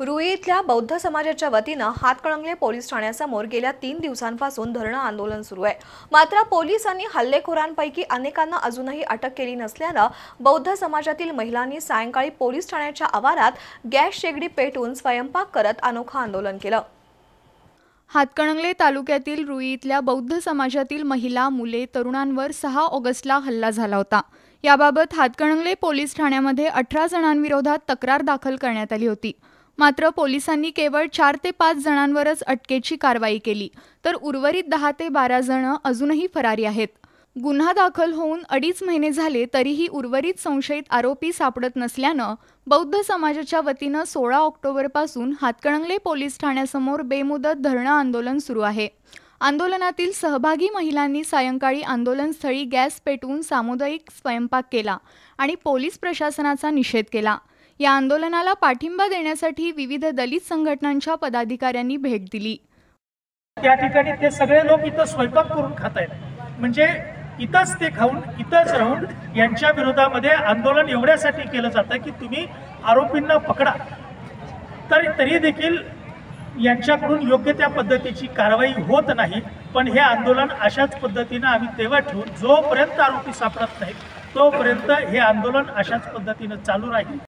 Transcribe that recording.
रुई इथल्या बौद्ध समाजाच्या वतीनं हातकणंगले पोलीस ठाण्यासमोर गेल्या तीन दिवसांपासून धरणं आंदोलन सुरू आहे मात्र पोलिसांनी हल्लेखोरांपैकी अनेकांना अजूनही अटक केली नसल्यानं बौद्ध समाजातील महिलांनी सायंकाळी पोलीस ठाण्याच्या आवारात गॅस शेगडी पेटून स्वयंपाक करत अनोखं आंदोलन केलं हातकणंगले तालुक्यातील रुई इथल्या बौद्ध समाजातील महिला मुले तरुणांवर सहा ऑगस्टला हल्ला झाला होता याबाबत हातकणंगले पोलीस ठाण्यामध्ये अठरा जणांविरोधात तक्रार दाखल करण्यात आली होती मात्र पोलिसांनी केवळ चार ते पाच जणांवरच अटकेची कारवाई केली तर उर्वरित दहा ते बारा जण अजूनही फरारी आहेत गुन्हा दाखल होऊन अडीच महिने झाले तरीही उर्वरित संशयित आरोपी सापडत नसल्यानं बौद्ध समाजाच्या वतीनं सोळा ऑक्टोबरपासून हातकणंगले पोलीस ठाण्यासमोर बेमुदत धरणं आंदोलन सुरू आहे आंदोलनातील सहभागी महिलांनी सायंकाळी आंदोलनस्थळी गॅस पेटवून सामुदायिक स्वयंपाक केला आणि पोलीस प्रशासनाचा निषेध केला या आंदोलनाला पाठिंबा देण्यासाठी विविध दलित संघटनांच्या पदाधिकाऱ्यांनी भेट दिली त्या ठिकाणी ते सगळे लोक इथं स्वयंपाक करून खात आहेत म्हणजे इथंच ते खाऊन इथंच राहून यांच्या विरोधामध्ये आंदोलन एवढ्यासाठी केलं जातं की तुम्ही आरोपींना पकडा तर तरी देखील यांच्याकडून योग्य त्या पद्धतीची कारवाई होत नाही पण हे आंदोलन अशाच पद्धतीनं आम्ही तेव्हा ठेवून जोपर्यंत आरोपी सापडत नाहीत तोपर्यंत हे आंदोलन अशाच पद्धतीनं चालू राहील